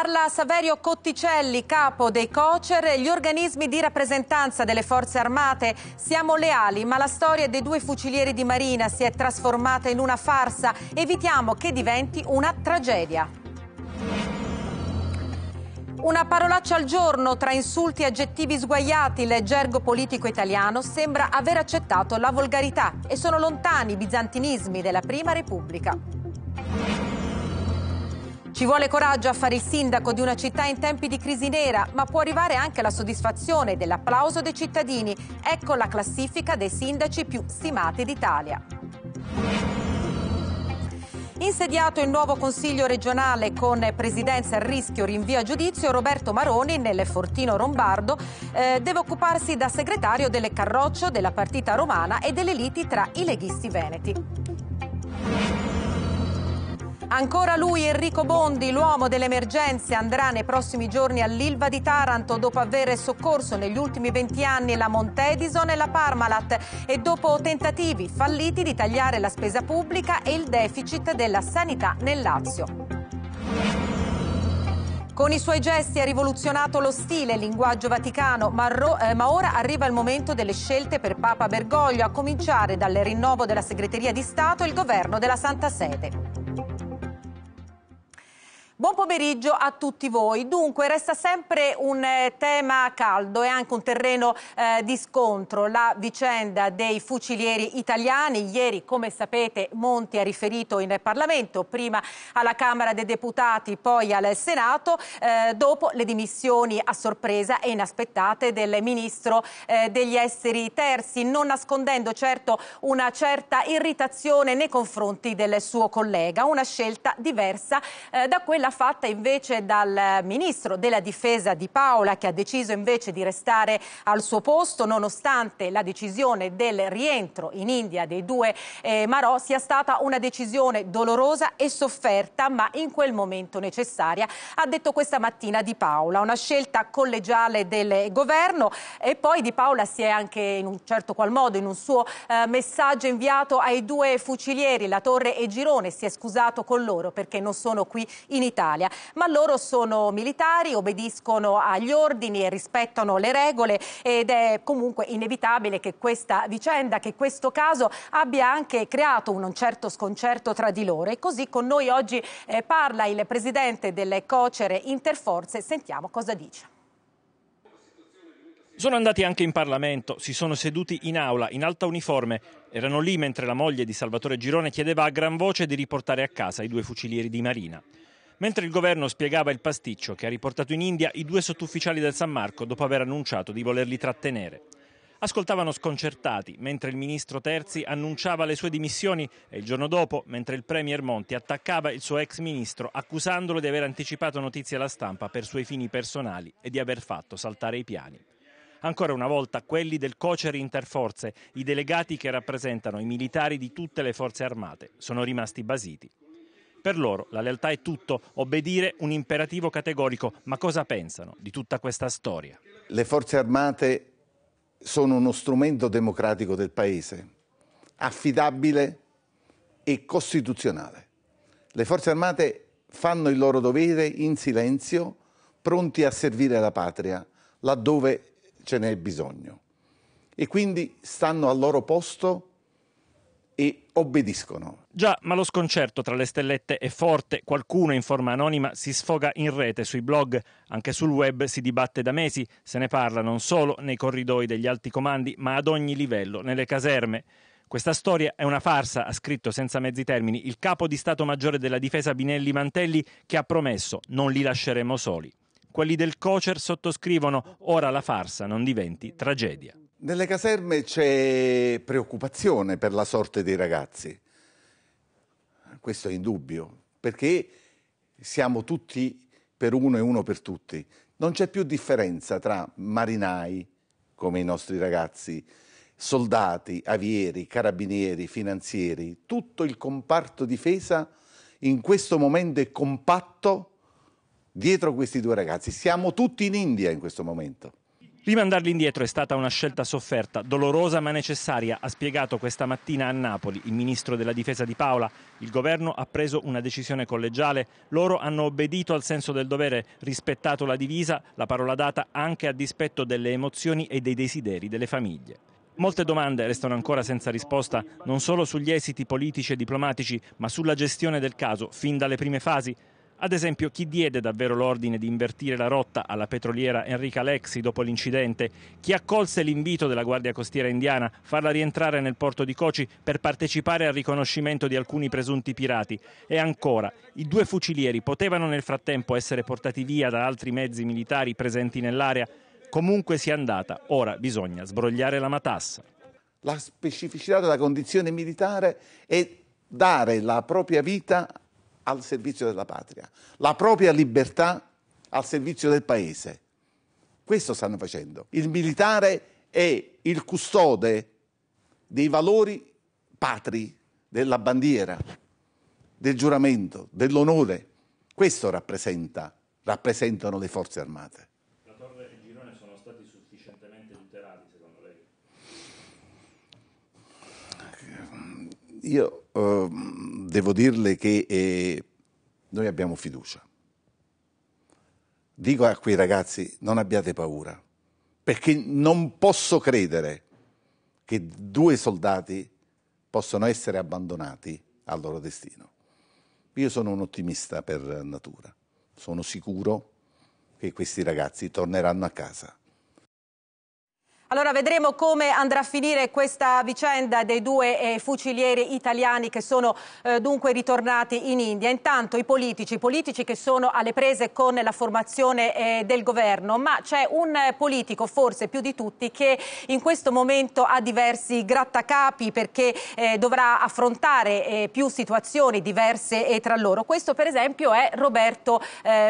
Parla Saverio Cotticelli, capo dei COCER, gli organismi di rappresentanza delle forze armate. Siamo leali, ma la storia dei due fucilieri di Marina si è trasformata in una farsa. Evitiamo che diventi una tragedia. Una parolaccia al giorno tra insulti e aggettivi sguaiati, il gergo politico italiano sembra aver accettato la volgarità e sono lontani i bizantinismi della Prima Repubblica. Ci vuole coraggio a fare il sindaco di una città in tempi di crisi nera, ma può arrivare anche la soddisfazione dell'applauso dei cittadini. Ecco la classifica dei sindaci più stimati d'Italia. Insediato il nuovo Consiglio regionale con presidenza a rischio rinvia giudizio, Roberto Maroni nel Fortino Rombardo eh, deve occuparsi da segretario delle Carroccio, della partita romana e delle liti tra i leghisti veneti. Ancora lui Enrico Bondi, l'uomo delle emergenze, andrà nei prossimi giorni all'Ilva di Taranto dopo aver soccorso negli ultimi 20 anni la Montedison e la Parmalat e dopo tentativi falliti di tagliare la spesa pubblica e il deficit della sanità nel Lazio. Con i suoi gesti ha rivoluzionato lo stile, il linguaggio vaticano, ma, eh, ma, ora arriva il momento delle scelte per Papa Bergoglio, a cominciare dal rinnovo della segreteria di Stato e il governo della Santa Sede. Buon pomeriggio a tutti voi. Dunque, resta sempre un eh, tema caldo e anche un terreno eh, di scontro, la vicenda dei fucilieri italiani. Ieri, come sapete, Monti ha riferito in Parlamento, prima alla Camera dei Deputati, poi al Senato, eh, dopo le dimissioni a sorpresa e inaspettate del Ministro eh, degli Esteri Terzi, non nascondendo certo una certa irritazione nei confronti del suo collega, una scelta diversa eh, da quella l'ha fatta invece dal ministro della difesa di Paola che ha deciso invece di restare al suo posto nonostante la decisione del rientro in India dei due eh, Marò sia stata una decisione dolorosa e sofferta ma in quel momento necessaria, ha detto questa mattina Di Paola, una scelta collegiale del governo e poi Di Paola si è anche in un certo qual modo in un suo eh, messaggio inviato ai due fucilieri, La Torre e Girone, si è scusato con loro perché non sono qui in Italia Italia, ma loro sono militari, obbediscono agli ordini e rispettano le regole ed è comunque inevitabile che questa vicenda, che questo caso abbia anche creato un certo sconcerto tra di loro e così con noi oggi eh, parla il presidente delle Cocere Interforze, sentiamo cosa dice. Sono andati anche in Parlamento, si sono seduti in aula in alta uniforme, erano lì mentre la moglie di Salvatore Girone chiedeva a gran voce di riportare a casa i due fucilieri di Marina mentre il governo spiegava il pasticcio che ha riportato in India i due sottufficiali del San Marco dopo aver annunciato di volerli trattenere. Ascoltavano sconcertati mentre il ministro Terzi annunciava le sue dimissioni e il giorno dopo, mentre il premier Monti attaccava il suo ex ministro accusandolo di aver anticipato notizie alla stampa per suoi fini personali e di aver fatto saltare i piani. Ancora una volta quelli del Cocer Interforze, i delegati che rappresentano i militari di tutte le forze armate, sono rimasti basiti. Per loro la lealtà è tutto, obbedire un imperativo categorico. Ma cosa pensano di tutta questa storia? Le forze armate sono uno strumento democratico del Paese, affidabile e costituzionale. Le forze armate fanno il loro dovere in silenzio, pronti a servire la patria laddove ce n'è bisogno. E quindi stanno al loro posto e obbediscono. Già, ma lo sconcerto tra le stellette è forte. Qualcuno in forma anonima si sfoga in rete, sui blog, anche sul web si dibatte da mesi. Se ne parla non solo nei corridoi degli alti comandi, ma ad ogni livello, nelle caserme. Questa storia è una farsa, ha scritto senza mezzi termini il capo di Stato Maggiore della Difesa Binelli Mantelli, che ha promesso non li lasceremo soli. Quelli del Cocer sottoscrivono ora la farsa non diventi tragedia. Nelle caserme c'è preoccupazione per la sorte dei ragazzi, questo è indubbio, perché siamo tutti per uno e uno per tutti. Non c'è più differenza tra marinai, come i nostri ragazzi, soldati, avieri, carabinieri, finanzieri, tutto il comparto difesa in questo momento è compatto dietro questi due ragazzi. Siamo tutti in India in questo momento. Rimandarli indietro è stata una scelta sofferta, dolorosa ma necessaria, ha spiegato questa mattina a Napoli il ministro della difesa di Paola. Il governo ha preso una decisione collegiale, loro hanno obbedito al senso del dovere, rispettato la divisa, la parola data anche a dispetto delle emozioni e dei desideri delle famiglie. Molte domande restano ancora senza risposta, non solo sugli esiti politici e diplomatici, ma sulla gestione del caso, fin dalle prime fasi. Ad esempio, chi diede davvero l'ordine di invertire la rotta alla petroliera Enrica Lexi dopo l'incidente? Chi accolse l'invito della Guardia Costiera indiana farla rientrare nel porto di Coci per partecipare al riconoscimento di alcuni presunti pirati? E ancora, i due fucilieri potevano nel frattempo essere portati via da altri mezzi militari presenti nell'area? Comunque sia andata, ora bisogna sbrogliare la matassa. La specificità della condizione militare è dare la propria vita al servizio della patria, la propria libertà al servizio del paese. Questo stanno facendo. Il militare è il custode dei valori patri, della bandiera, del giuramento, dell'onore. Questo rappresenta, rappresentano le forze armate. Io eh, devo dirle che eh, noi abbiamo fiducia. Dico a quei ragazzi, non abbiate paura, perché non posso credere che due soldati possano essere abbandonati al loro destino. Io sono un ottimista per natura, sono sicuro che questi ragazzi torneranno a casa. Allora vedremo come andrà a finire questa vicenda dei due eh, fucilieri italiani che sono eh, dunque ritornati in India. Intanto i politici, i politici che sono alle prese con la formazione eh, del governo, ma c'è un politico forse più di tutti che in questo momento ha diversi grattacapi perché eh, dovrà affrontare eh, più situazioni diverse eh, tra loro. Questo per esempio è Roberto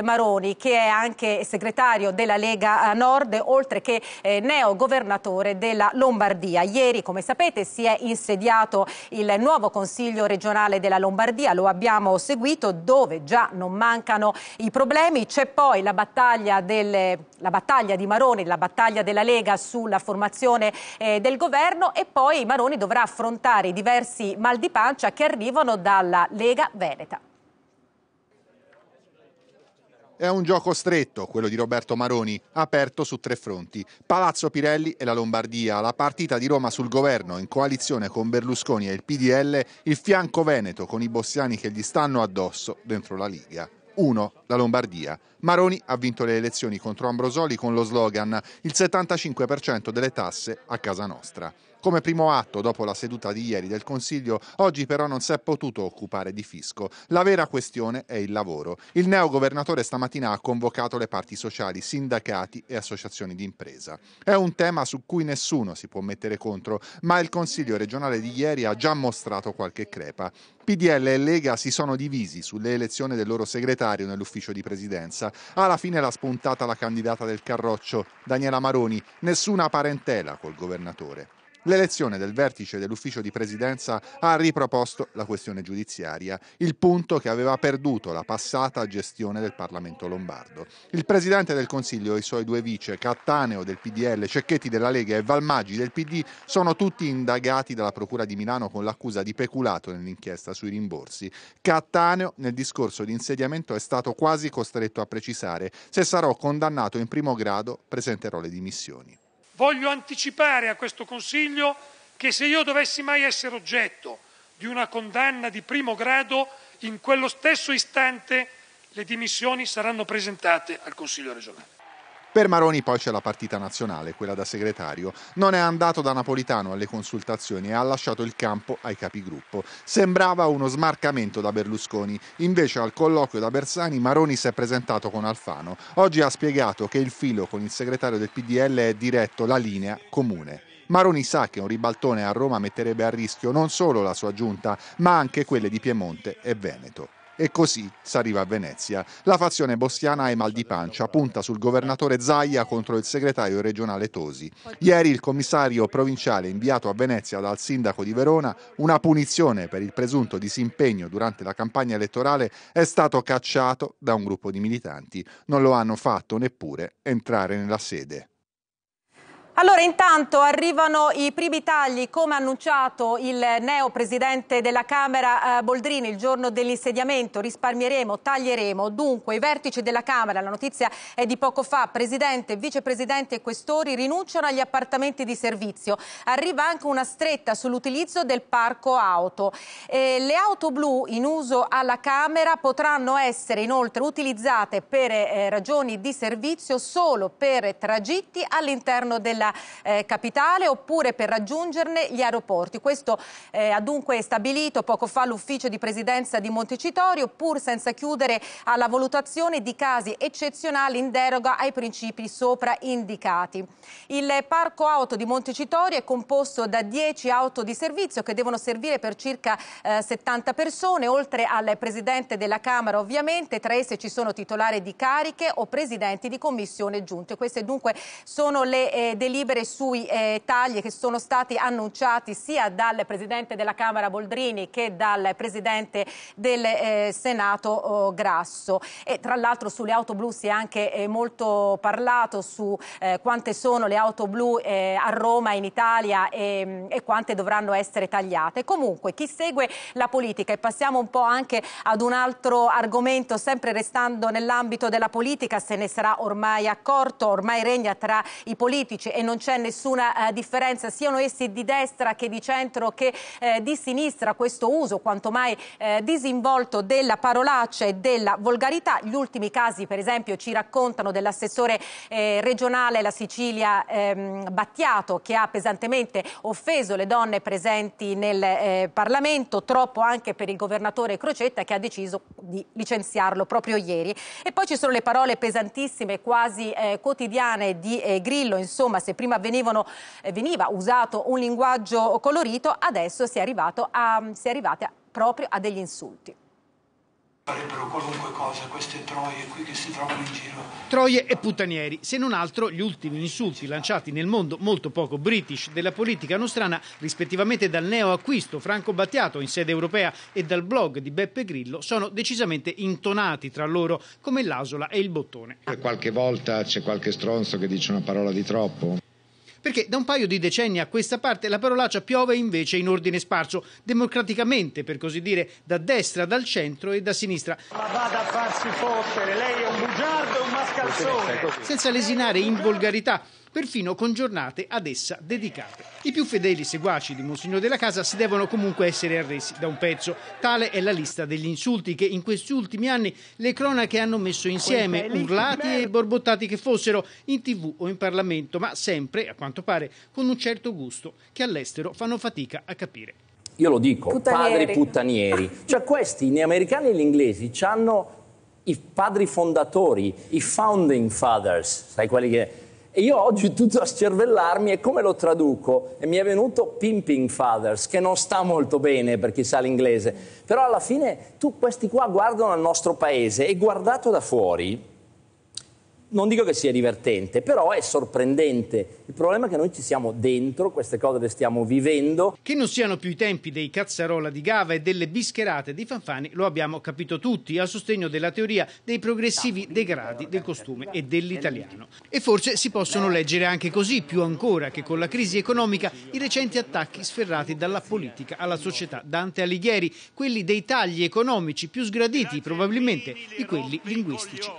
Maroni che è anche segretario della Lega Nord oltre che neo governatore governatore della Lombardia. Ieri, come sapete, si è insediato il nuovo Consiglio regionale della Lombardia, lo abbiamo seguito, dove già non mancano i problemi. C'è poi la battaglia, delle, la battaglia di Maroni, la battaglia della Lega sulla formazione eh, del governo e poi Maroni dovrà affrontare i diversi mal di pancia che arrivano dalla Lega Veneta. È un gioco stretto, quello di Roberto Maroni, aperto su tre fronti. Palazzo Pirelli e la Lombardia, la partita di Roma sul governo in coalizione con Berlusconi e il PDL, il fianco veneto con i bossiani che gli stanno addosso dentro la Liga. 1. La Lombardia. Maroni ha vinto le elezioni contro Ambrosoli con lo slogan il 75% delle tasse a casa nostra. Come primo atto dopo la seduta di ieri del Consiglio, oggi però non si è potuto occupare di fisco. La vera questione è il lavoro. Il neogovernatore stamattina ha convocato le parti sociali, sindacati e associazioni di impresa. È un tema su cui nessuno si può mettere contro, ma il Consiglio regionale di ieri ha già mostrato qualche crepa. PDL e Lega si sono divisi sulle elezioni del loro segretario nell'ufficio di presidenza. Alla fine l'ha spuntata la candidata del Carroccio, Daniela Maroni, nessuna parentela col governatore. L'elezione del vertice dell'ufficio di presidenza ha riproposto la questione giudiziaria, il punto che aveva perduto la passata gestione del Parlamento lombardo. Il presidente del Consiglio e i suoi due vice, Cattaneo del PDL, Cecchetti della Lega e Valmaggi del PD, sono tutti indagati dalla Procura di Milano con l'accusa di peculato nell'inchiesta sui rimborsi. Cattaneo, nel discorso di insediamento, è stato quasi costretto a precisare: se sarò condannato in primo grado, presenterò le dimissioni voglio anticipare a questo Consiglio che se io dovessi mai essere oggetto di una condanna di primo grado, in quello stesso istante le dimissioni saranno presentate al Consiglio regionale. Per Maroni poi c'è la partita nazionale, quella da segretario. Non è andato da Napolitano alle consultazioni e ha lasciato il campo ai capigruppo. Sembrava uno smarcamento da Berlusconi, invece al colloquio da Bersani Maroni si è presentato con Alfano. Oggi ha spiegato che il filo con il segretario del PDL è diretto la linea comune. Maroni sa che un ribaltone a Roma metterebbe a rischio non solo la sua giunta, ma anche quelle di Piemonte e Veneto e così si arriva a Venezia. La fazione bossiana ha i mal di pancia, punta sul governatore Zaia contro il segretario regionale Tosi. Ieri il commissario provinciale inviato a Venezia dal sindaco di Verona, una punizione per il presunto disimpegno durante la campagna elettorale, è stato cacciato da un gruppo di militanti. Non lo hanno fatto neppure entrare nella sede. Allora, intanto arrivano i primi tagli, come annunciato il neo presidente della Camera eh, Boldrini il giorno dell'insediamento, risparmieremo, taglieremo. Dunque, i vertici della Camera, la notizia è di poco fa, presidente, vicepresidente e questori rinunciano agli appartamenti di servizio. Arriva anche una stretta sull'utilizzo del parco auto. Eh, le auto blu in uso alla Camera potranno essere inoltre utilizzate per eh, ragioni di servizio solo per tragitti all'interno della della eh, capitale oppure per raggiungerne gli aeroporti. Questo eh, ha dunque stabilito poco fa l'ufficio di presidenza di Montecitorio, pur senza chiudere alla valutazione di casi eccezionali in deroga ai principi sopra indicati. Il parco auto di Montecitorio è composto da 10 auto di servizio che devono servire per circa eh, 70 persone, oltre al presidente della Camera ovviamente, tra esse ci sono titolari di cariche o presidenti di commissione giunte. Queste dunque sono le eh, deliberazioni delibere sui eh, tagli che sono stati annunciati sia dal Presidente della Camera Boldrini che dal Presidente del eh, Senato oh, Grasso. E tra l'altro sulle auto blu si è anche eh, molto parlato su eh, quante sono le auto blu eh, a Roma, in Italia e, mm, e quante dovranno essere tagliate. Comunque chi segue la politica e passiamo un po' anche ad un altro argomento, sempre restando nell'ambito della politica, se ne sarà ormai accorto, ormai regna tra i politici e non non c'è nessuna eh, differenza, siano essi di destra che di centro che eh, di sinistra, questo uso quanto mai eh, disinvolto della parolaccia e della volgarità. Gli ultimi casi, per esempio, ci raccontano dell'assessore regionale la Sicilia ehm, Battiato che ha pesantemente offeso le donne presenti nel Parlamento, troppo anche per il governatore Crocetta che ha deciso di licenziarlo proprio ieri. E poi ci sono le parole pesantissime, quasi quotidiane di Grillo, insomma, se prima venivano, eh, veniva usato un linguaggio colorito, adesso si è, a, si è arrivati proprio a degli insulti farebbero qualunque cosa queste troie qui che si trovano in giro. Troie e puttanieri, se non altro gli ultimi insulti lanciati nel mondo molto poco british della politica nostrana, rispettivamente dal neoacquisto Franco Battiato in sede europea e dal blog di Beppe Grillo, sono decisamente intonati tra loro come l'asola e il bottone. Qualche volta c'è qualche stronzo che dice una parola di troppo. Perché da un paio di decenni a questa parte la parolaccia piove invece in ordine sparso, democraticamente per così dire, da destra, dal centro e da sinistra. Ma vada a farsi fottere, lei è un bugiardo e un mascalzone. Senza lesinare in volgarità perfino con giornate ad essa dedicate. I più fedeli seguaci di Monsignor della Casa si devono comunque essere arresi da un pezzo. Tale è la lista degli insulti che in questi ultimi anni le cronache hanno messo insieme, urlati e borbottati che fossero, in tv o in Parlamento, ma sempre, a quanto pare, con un certo gusto che all'estero fanno fatica a capire. Io lo dico, puttanieri. padri puttanieri. Cioè questi, gli americani e gli inglesi, hanno i padri fondatori, i founding fathers, sai quelli che e io oggi tutto a scervellarmi e come lo traduco? E mi è venuto Pimping Fathers, che non sta molto bene per chi sa l'inglese. Però alla fine tu, questi qua guardano al nostro paese e guardato da fuori, non dico che sia divertente, però è sorprendente. Il problema è che noi ci siamo dentro, queste cose le stiamo vivendo. Che non siano più i tempi dei cazzarola di Gava e delle bischerate di Fanfani lo abbiamo capito tutti, a sostegno della teoria dei progressivi degradi del costume e dell'italiano. E forse si possono leggere anche così, più ancora che con la crisi economica, i recenti attacchi sferrati dalla politica alla società Dante Alighieri, quelli dei tagli economici più sgraditi probabilmente di quelli linguistici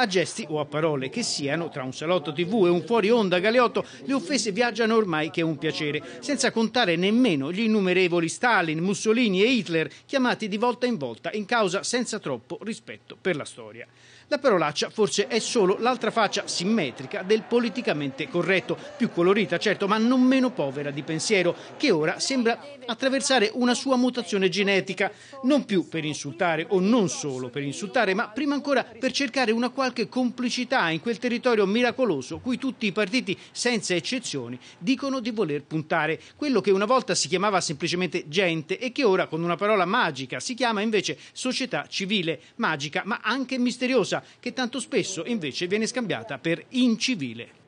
a gesti o a parole che siano, tra un salotto tv e un fuori onda galeotto, le offese viaggiano ormai che è un piacere, senza contare nemmeno gli innumerevoli Stalin, Mussolini e Hitler chiamati di volta in volta in causa senza troppo rispetto per la storia. La parolaccia forse è solo l'altra faccia simmetrica del politicamente corretto, più colorita certo, ma non meno povera di pensiero, che ora sembra attraversare una sua mutazione genetica, non più per insultare o non solo per insultare, ma prima ancora per cercare una qualche complicità in quel territorio miracoloso cui tutti i partiti, senza eccezioni, dicono di voler puntare. Quello che una volta si chiamava semplicemente gente e che ora con una parola magica si chiama invece società civile, magica ma anche misteriosa, che tanto spesso invece viene scambiata per incivile.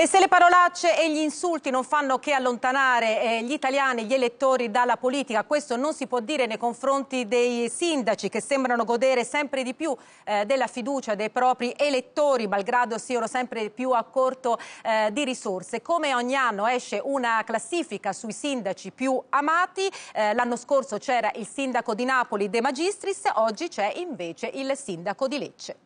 E se le parolacce e gli insulti non fanno che allontanare eh, gli italiani, gli elettori dalla politica, questo non si può dire nei confronti dei sindaci che sembrano godere sempre di più eh, della fiducia dei propri elettori, malgrado siano sempre più a corto eh, di risorse. Come ogni anno esce una classifica sui sindaci più amati, l'anno scorso c'era il sindaco di Napoli De Magistris, oggi c'è invece il sindaco di Lecce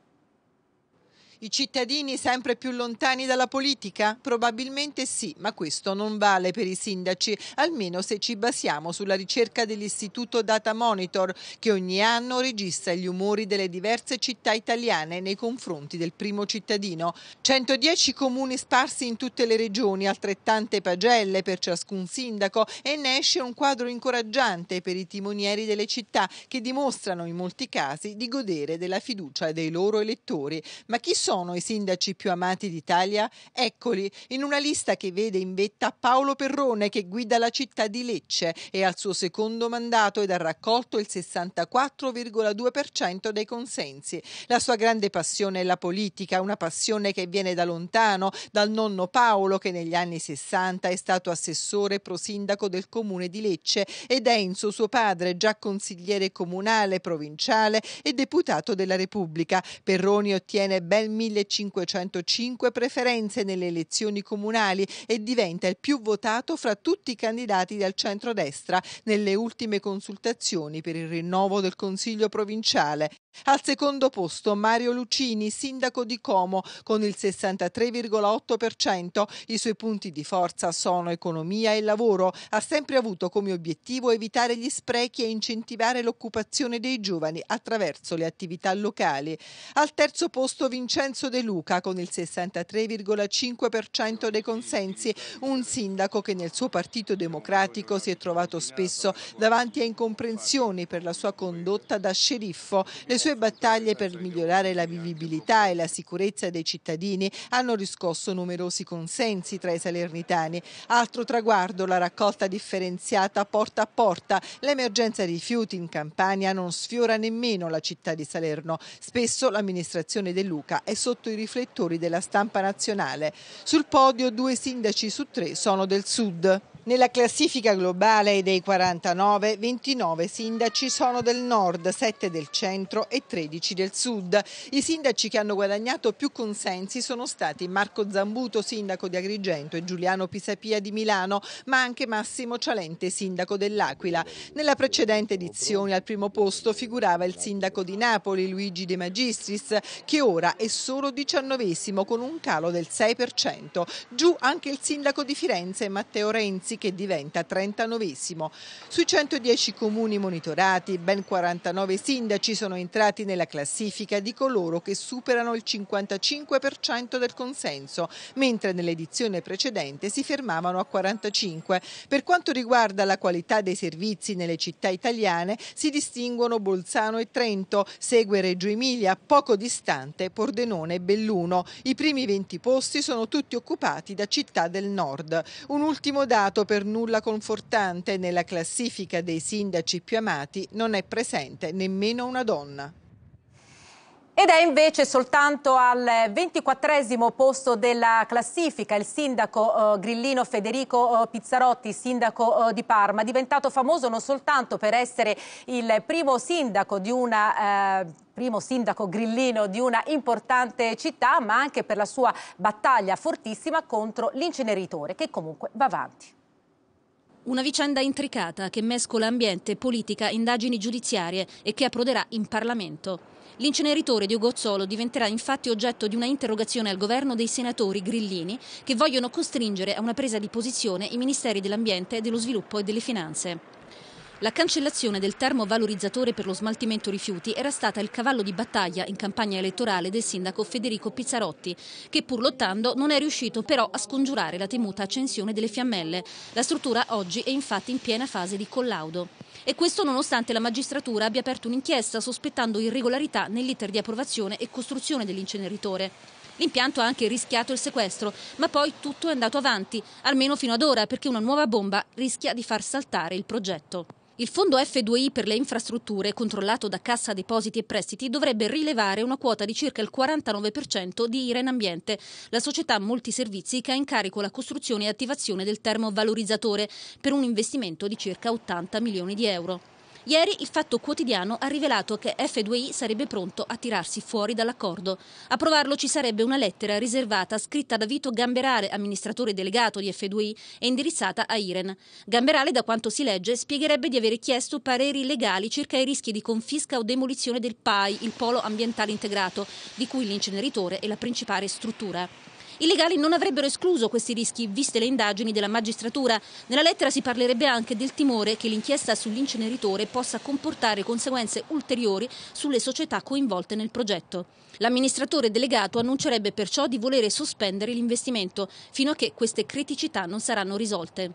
i cittadini sempre più lontani dalla politica? Probabilmente sì, ma questo non vale per i sindaci, almeno se ci basiamo sulla ricerca dell'Istituto Data Monitor, che ogni anno registra gli umori delle diverse città italiane nei confronti del primo cittadino. 110 comuni sparsi in tutte le regioni, altrettante pagelle per ciascun sindaco e ne esce un quadro incoraggiante per i timonieri delle città che dimostrano in molti casi di godere della fiducia dei loro elettori. Ma chi sono sono i sindaci più amati d'Italia? Eccoli, in una lista che vede in vetta Paolo Perrone che guida la città di Lecce e al suo secondo mandato ed ha raccolto il 64,2% dei consensi. La sua grande passione è la politica, una passione che viene da lontano, dal nonno Paolo che negli anni 60 è stato assessore e prosindaco del comune di Lecce ed è in suo padre, già consigliere comunale, provinciale e deputato della Repubblica. Perroni ottiene ben 1505 preferenze nelle elezioni comunali e diventa il più votato fra tutti i candidati del centrodestra nelle ultime consultazioni per il rinnovo del Consiglio provinciale. Al secondo posto Mario Lucini, sindaco di Como, con il 63,8%. I suoi punti di forza sono economia e lavoro. Ha sempre avuto come obiettivo evitare gli sprechi e incentivare l'occupazione dei giovani attraverso le attività locali. Al terzo posto Vincenzo De Luca, con il 63,5% dei consensi, un sindaco che nel suo partito democratico si è trovato spesso davanti a incomprensioni per la sua condotta da sceriffo. Le sue battaglie per migliorare la vivibilità e la sicurezza dei cittadini hanno riscosso numerosi consensi tra i salernitani. Altro traguardo, la raccolta differenziata porta a porta. L'emergenza rifiuti in Campania non sfiora nemmeno la città di Salerno. Spesso l'amministrazione De Luca è sotto i riflettori della stampa nazionale. Sul podio due sindaci su tre sono del sud. Nella classifica globale dei 49, 29 sindaci sono del nord, 7 del centro e 13 del sud. I sindaci che hanno guadagnato più consensi sono stati Marco Zambuto, sindaco di Agrigento, e Giuliano Pisapia di Milano, ma anche Massimo Cialente, sindaco dell'Aquila. Nella precedente edizione al primo posto figurava il sindaco di Napoli, Luigi De Magistris, che ora è solo diciannovesimo con un calo del 6%. Giù anche il sindaco di Firenze, Matteo Renzi mesi che diventa 39 Sui 110 comuni monitorati, ben 49 sindaci sono entrati nella classifica di coloro che superano il 55% del consenso, mentre nell'edizione precedente si fermavano a 45. Per quanto riguarda la qualità dei servizi nelle città italiane, si distinguono Bolzano e Trento, segue Reggio Emilia, poco distante Pordenone e Belluno. I primi 20 posti sono tutti occupati da città del nord. Un ultimo dato per nulla confortante, nella classifica dei sindaci più amati non è presente nemmeno una donna. Ed è invece soltanto al ventiquattresimo posto della classifica il sindaco eh, grillino Federico eh, Pizzarotti, sindaco eh, di Parma, diventato famoso non soltanto per essere il primo sindaco di una eh, primo sindaco grillino di una importante città, ma anche per la sua battaglia fortissima contro l'inceneritore che comunque va avanti. Una vicenda intricata che mescola ambiente, politica, indagini giudiziarie e che approderà in Parlamento. L'inceneritore di Ugozzolo diventerà infatti oggetto di una interrogazione al governo dei senatori grillini che vogliono costringere a una presa di posizione i ministeri dell'ambiente, dello sviluppo e delle finanze. La cancellazione del termovalorizzatore per lo smaltimento rifiuti era stata il cavallo di battaglia in campagna elettorale del sindaco Federico Pizzarotti, che pur lottando non è riuscito però a scongiurare la temuta accensione delle fiammelle. La struttura oggi è infatti in piena fase di collaudo. E questo nonostante la magistratura abbia aperto un'inchiesta sospettando irregolarità nell'iter di approvazione e costruzione dell'inceneritore. L'impianto ha anche rischiato il sequestro, ma poi tutto è andato avanti, almeno fino ad ora, perché una nuova bomba rischia di far saltare il progetto. Il fondo F2I per le infrastrutture, controllato da Cassa Depositi e Prestiti, dovrebbe rilevare una quota di circa il 49% di IREN Ambiente, la società multiservizi che ha in carico la costruzione e attivazione del termovalorizzatore per un investimento di circa 80 milioni di euro. Ieri il Fatto Quotidiano ha rivelato che F2I sarebbe pronto a tirarsi fuori dall'accordo. A provarlo ci sarebbe una lettera riservata scritta da Vito Gamberale, amministratore delegato di F2I, e indirizzata a Iren. Gamberale, da quanto si legge, spiegherebbe di aver chiesto pareri legali circa i rischi di confisca o demolizione del PAI, il polo ambientale integrato, di cui l'inceneritore è la principale struttura. I legali non avrebbero escluso questi rischi, viste le indagini della magistratura. Nella lettera si parlerebbe anche del timore che l'inchiesta sull'inceneritore possa comportare conseguenze ulteriori sulle società coinvolte nel progetto. L'amministratore delegato annuncerebbe perciò di volere sospendere l'investimento fino a che queste criticità non saranno risolte.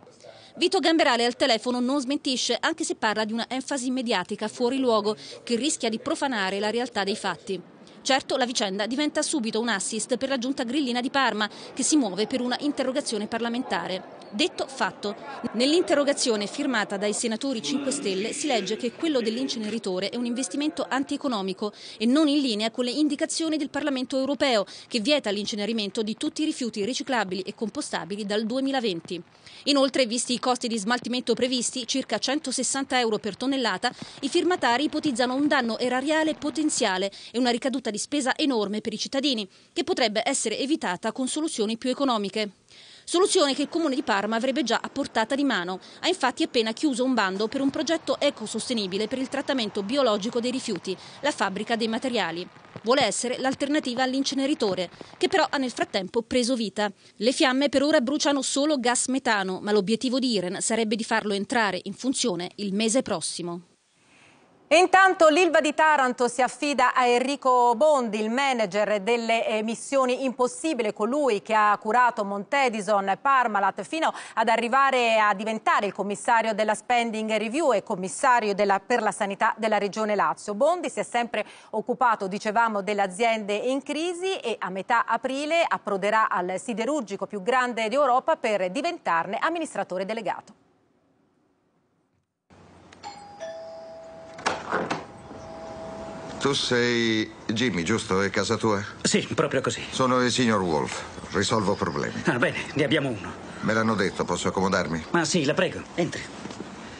Vito Gamberale al telefono non smentisce, anche se parla di una enfasi mediatica fuori luogo che rischia di profanare la realtà dei fatti. Certo, la vicenda diventa subito un assist per la giunta grillina di Parma, che si muove per una interrogazione parlamentare. Detto fatto, nell'interrogazione firmata dai senatori 5 Stelle si legge che quello dell'inceneritore è un investimento antieconomico e non in linea con le indicazioni del Parlamento europeo che vieta l'incenerimento di tutti i rifiuti riciclabili e compostabili dal 2020. Inoltre, visti i costi di smaltimento previsti, circa 160 euro per tonnellata, i firmatari ipotizzano un danno erariale potenziale e una ricaduta di spesa enorme per i cittadini, che potrebbe essere evitata con soluzioni più economiche soluzione che il Comune di Parma avrebbe già a portata di mano. Ha infatti appena chiuso un bando per un progetto ecosostenibile per il trattamento biologico dei rifiuti, la fabbrica dei materiali. Vuole essere l'alternativa all'inceneritore, che però ha nel frattempo preso vita. Le fiamme per ora bruciano solo gas metano, ma l'obiettivo di IREN sarebbe di farlo entrare in funzione il mese prossimo intanto l'Ilva di Taranto si affida a Enrico Bondi, il manager delle eh, missioni Impossibile, colui che ha curato Montedison, e Parmalat, fino ad arrivare a diventare il commissario della Spending Review e commissario della, per la sanità della Regione Lazio. Bondi si è sempre occupato, dicevamo, delle aziende in crisi e a metà aprile approderà al siderurgico più grande d'Europa per diventarne amministratore delegato. Tu sei Jimmy, giusto? È casa tua? Sì, proprio così. Sono il signor Wolf. Risolvo problemi. Ah, bene, ne abbiamo uno. Me l'hanno detto, posso accomodarmi? Ma sì, la prego, entri.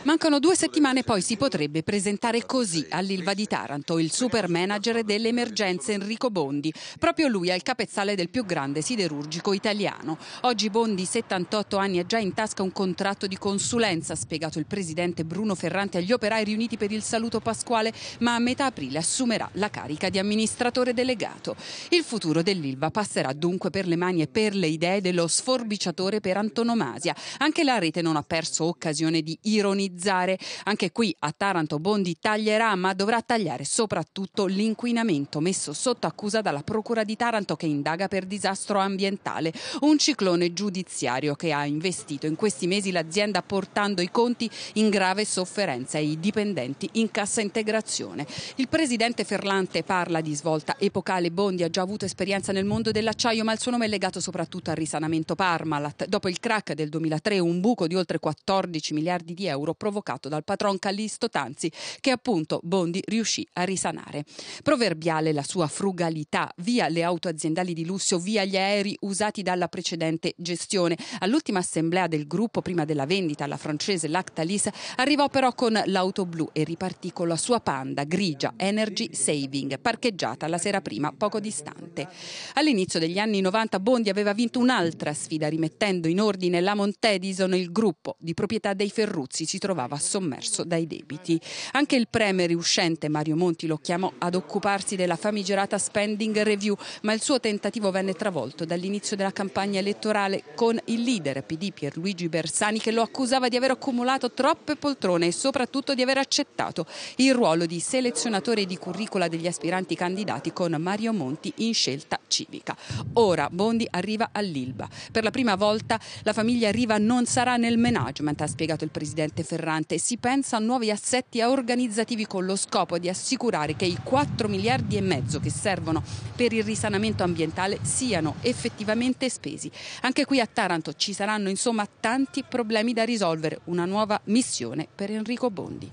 Mancano due settimane poi si potrebbe presentare così all'Ilva di Taranto il super manager delle emergenze Enrico Bondi. Proprio lui è il capezzale del più grande siderurgico italiano. Oggi Bondi, 78 anni, ha già in tasca un contratto di consulenza, ha spiegato il presidente Bruno Ferrante agli operai riuniti per il saluto pasquale, ma a metà aprile assumerà la carica di amministratore delegato. Il futuro dell'Ilva passerà dunque per le mani e per le idee dello sforbiciatore per antonomasia. Anche la rete non ha perso occasione di ironizzare inquinare. Anche qui a Taranto Bondi taglierà, ma dovrà tagliare soprattutto l'inquinamento messo sotto accusa dalla Procura di Taranto che indaga per disastro ambientale. Un ciclone giudiziario che ha investito in questi mesi l'azienda portando i conti in grave sofferenza e i dipendenti in cassa integrazione. Il presidente Ferlante parla di svolta epocale. Bondi ha già avuto esperienza nel mondo dell'acciaio, ma il suo nome è legato soprattutto al risanamento Parmalat. Dopo il crack del 2003, un buco di oltre 14 miliardi di euro provocato dal patron Callisto Tanzi, che appunto Bondi riuscì a risanare. Proverbiale la sua frugalità, via le auto aziendali di lusso, via gli aerei usati dalla precedente gestione. All'ultima assemblea del gruppo, prima della vendita alla francese Lactalis, arrivò però con l'auto blu e ripartì con la sua panda grigia Energy Saving, parcheggiata la sera prima poco distante. All'inizio degli anni 90 Bondi aveva vinto un'altra sfida rimettendo in ordine la Montedison, il gruppo di proprietà dei Ferruzzi. Si trovava sommerso dai debiti. Anche il premier uscente Mario Monti lo chiamò ad occuparsi della famigerata spending review, ma il suo tentativo venne travolto dall'inizio della campagna elettorale con il leader PD Pierluigi Bersani che lo accusava di aver accumulato troppe poltrone e soprattutto di aver accettato il ruolo di selezionatore di curricula degli aspiranti candidati con Mario Monti in scelta civica. Ora Bondi arriva all'Ilba. Per la prima volta la famiglia Riva non sarà nel management, ha spiegato il presidente Ferrari Ferrante, si pensa a nuovi assetti organizzativi con lo scopo di assicurare che i 4 miliardi e mezzo che servono per il risanamento ambientale siano effettivamente spesi. Anche qui a Taranto ci saranno insomma tanti problemi da risolvere, una nuova missione per Enrico Bondi.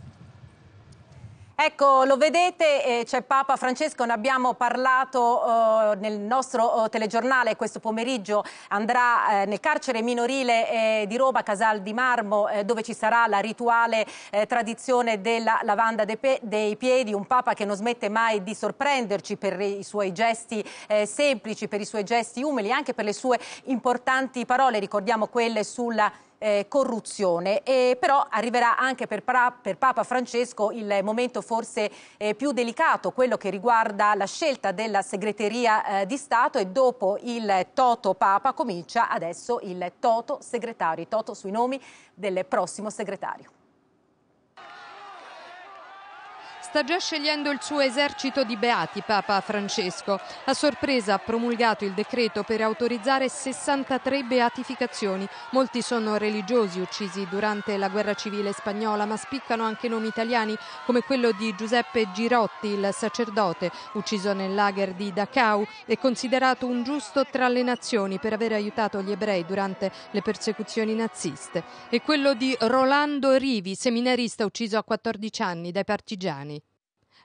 Ecco, lo vedete, eh, c'è Papa Francesco, ne abbiamo parlato eh, nel nostro eh, telegiornale questo pomeriggio, andrà eh, nel carcere minorile eh, di Roma, Casal di Marmo, eh, dove ci sarà la rituale tradizione della lavanda de dei piedi, un Papa che non smette mai di sorprenderci per i suoi gesti semplici, per i suoi gesti umili, anche per le sue importanti parole, ricordiamo quelle sulla eh, corruzione. E però arriverà anche per, per, Papa Francesco il momento forse eh, più delicato, quello che riguarda la scelta della segreteria eh, di Stato e dopo il Toto Papa comincia adesso il Toto segretario, Toto sui nomi del prossimo segretario. Sta già scegliendo il suo esercito di beati Papa Francesco. A sorpresa ha promulgato il decreto per autorizzare 63 beatificazioni. Molti sono religiosi uccisi durante la guerra civile spagnola, ma spiccano anche nomi italiani come quello di Giuseppe Girotti, il sacerdote, ucciso nel lager di Dachau e considerato un giusto tra le nazioni per aver aiutato gli ebrei durante le persecuzioni naziste. E quello di Rolando Rivi, seminarista ucciso a 14 anni dai partigiani.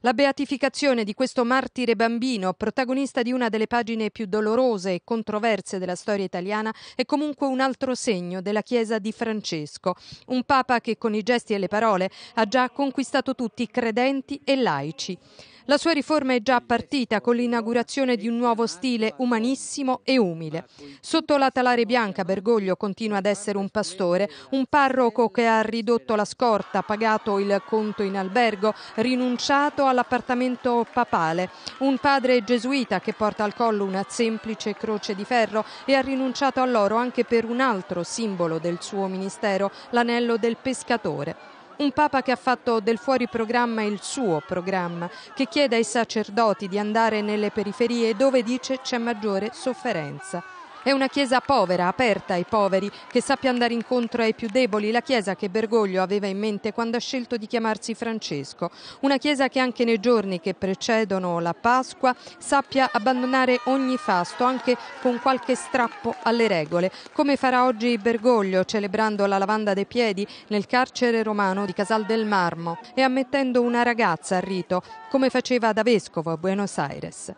La beatificazione di questo martire bambino, protagonista di una delle pagine più dolorose e controverse della storia italiana, è comunque un altro segno della Chiesa di Francesco, un Papa che con i gesti e le parole ha già conquistato tutti credenti e laici. La sua riforma è già partita con l'inaugurazione di un nuovo stile umanissimo e umile. Sotto la talare bianca Bergoglio continua ad essere un pastore, un parroco che ha ridotto la scorta, pagato il conto in albergo, rinunciato all'appartamento papale, un padre gesuita che porta al collo una semplice croce di ferro e ha rinunciato all'oro anche per un altro simbolo del suo ministero, l'anello del pescatore. Un Papa che ha fatto del fuori programma il suo programma, che chiede ai sacerdoti di andare nelle periferie dove dice c'è maggiore sofferenza. È una Chiesa povera, aperta ai poveri, che sappia andare incontro ai più deboli, la Chiesa che Bergoglio aveva in mente quando ha scelto di chiamarsi Francesco. Una Chiesa che anche nei giorni che precedono la Pasqua sappia abbandonare ogni fasto, anche con qualche strappo alle regole, come farà oggi Bergoglio celebrando la lavanda dei piedi nel carcere romano di Casal del Marmo e ammettendo una ragazza al rito, come faceva da vescovo a Buenos Aires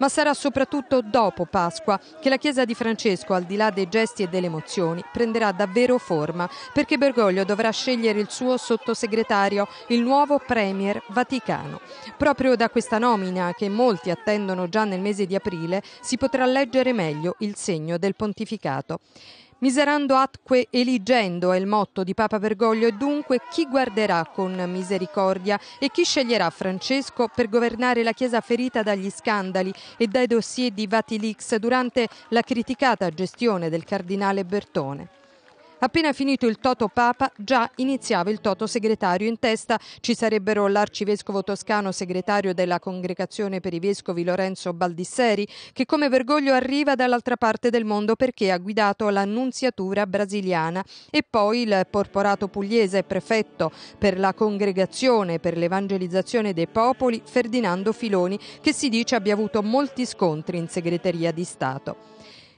ma sarà soprattutto dopo Pasqua che la Chiesa di Francesco, al di là dei gesti e delle emozioni, prenderà davvero forma, perché Bergoglio dovrà scegliere il suo sottosegretario, il nuovo Premier Vaticano. Proprio da questa nomina, che molti attendono già nel mese di aprile, si potrà leggere meglio il segno del pontificato. Miserando atque eligendo è il motto di Papa Bergoglio e dunque chi guarderà con misericordia e chi sceglierà Francesco per governare la Chiesa ferita dagli scandali e dai dossier di Vatilix durante la criticata gestione del cardinale Bertone. Appena finito il Toto Papa, già iniziava il Toto Segretario. In testa ci sarebbero l'arcivescovo toscano, segretario della Congregazione per i Vescovi Lorenzo Baldisseri, che come vergoglio arriva dall'altra parte del mondo perché ha guidato l'annunziatura brasiliana, e poi il porporato pugliese prefetto per la Congregazione per l'Evangelizzazione dei Popoli, Ferdinando Filoni, che si dice abbia avuto molti scontri in segreteria di Stato.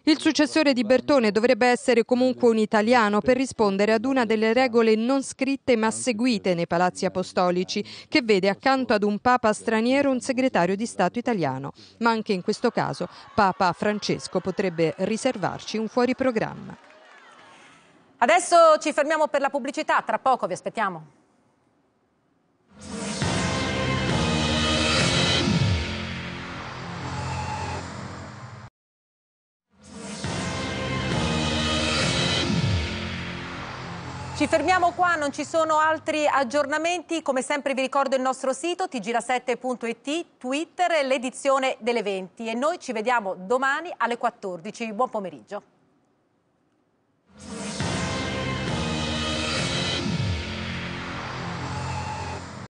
Il successore di Bertone dovrebbe essere comunque un italiano per rispondere ad una delle regole non scritte ma seguite nei palazzi apostolici, che vede accanto ad un papa straniero un segretario di Stato italiano. Ma anche in questo caso Papa Francesco potrebbe riservarci un fuoriprogramma. Adesso ci fermiamo per la pubblicità, tra poco vi aspettiamo. Ci fermiamo qua, non ci sono altri aggiornamenti, come sempre vi ricordo il nostro sito tgira7.it, Twitter, l'edizione delle 20 e noi ci vediamo domani alle 14. Buon pomeriggio.